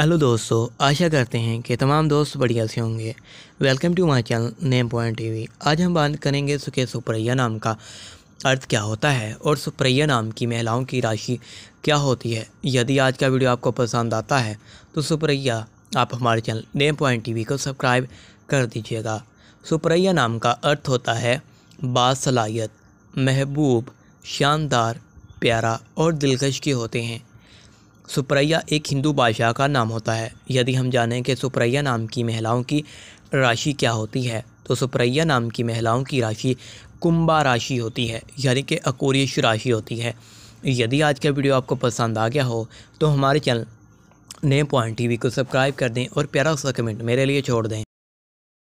hello दोस्तों आशा करते हैं कि तमाम दोस्त बढ़िया से होंगे welcome to my channel name point TV आज हम बात करेंगे सुखे सुप्रैया नाम का अर्थ क्या होता है और सुप्रैया नाम की महिलाओं की राशि क्या होती है यदि आज का वीडियो आपको पसंद आता है तो सुप्रैया आप हमारे चैनल नेम पॉइंट टी को सब्सक्राइब कर दीजिएगा सुप्रैया नाम का अर्थ होता है बासलाहियत महबूब शानदार प्यारा और दिलकश के होते हैं सुप्रैया एक हिंदू बादशाह का नाम होता है यदि हम जानें कि सुप्रैया नाम की महिलाओं की राशि क्या होती है तो सुप्रैया नाम की महिलाओं की राशि कुंभा राशि होती है यानी कि अकोरियश राशि होती है यदि आज का वीडियो आपको पसंद आ गया हो तो हमारे चैनल नेम पॉइंट वी को सब्सक्राइब कर दें और प्यारा सा कमेंट मेरे लिए छोड़ दें